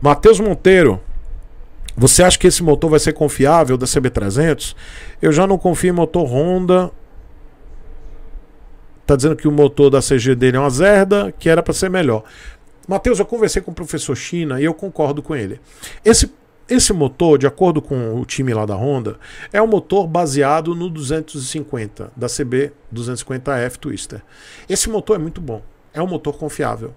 Matheus Monteiro, você acha que esse motor vai ser confiável da CB300? Eu já não confio em motor Honda. Tá dizendo que o motor da CG dele é uma zerda, que era para ser melhor. Matheus, eu conversei com o professor China e eu concordo com ele. Esse, esse motor, de acordo com o time lá da Honda, é um motor baseado no 250 da CB 250F Twister. Esse motor é muito bom. É um motor confiável,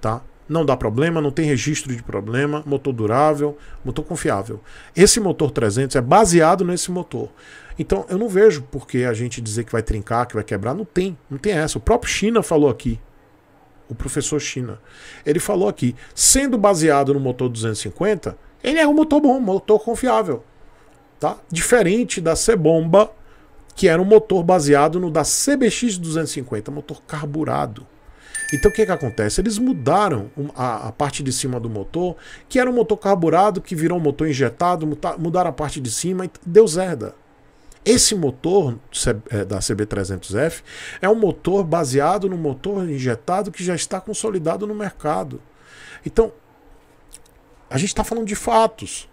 tá? não dá problema, não tem registro de problema, motor durável, motor confiável. Esse motor 300 é baseado nesse motor. Então eu não vejo por que a gente dizer que vai trincar, que vai quebrar, não tem, não tem essa. O próprio China falou aqui, o professor China, ele falou aqui, sendo baseado no motor 250, ele é um motor bom, motor confiável. Tá? Diferente da C-bomba, que era um motor baseado no da CBX 250, motor carburado. Então o que, é que acontece? Eles mudaram a, a, parte de cima do motor, que era um motor carburado, que virou um motor injetado, mudaram a parte de cima e deu zerda. Esse motor é, da CB300F é um motor baseado no motor injetado que já está consolidado no mercado. Então, a gente está falando de fatos,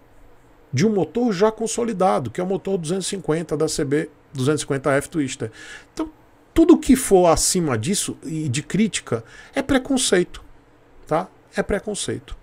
de um motor já consolidado, que é o motor 250 da CB 250F Twister. Então, tudo que for acima disso e de crítica é preconceito, tá? É preconceito.